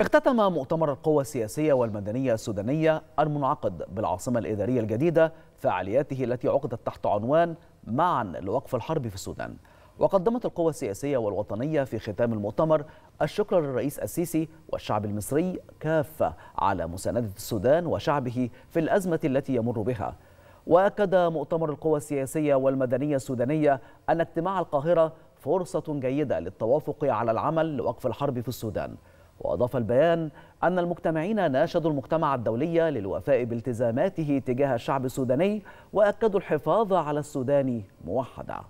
اختتم مؤتمر القوى السياسية والمدنية السودانية المنعقد بالعاصمة الإدارية الجديدة فعالياته التي عقدت تحت عنوان معا لوقف الحرب في السودان وقدمت القوى السياسية والوطنية في ختام المؤتمر الشكر للرئيس السيسي والشعب المصري كافة على مساندة السودان وشعبه في الأزمة التي يمر بها وأكد مؤتمر القوى السياسية والمدنية السودانية أن اجتماع القاهرة فرصة جيدة للتوافق على العمل لوقف الحرب في السودان وأضاف البيان أن المجتمعين ناشدوا المجتمع الدولي للوفاء بالتزاماته تجاه الشعب السوداني وأكدوا الحفاظ على السودان موحدا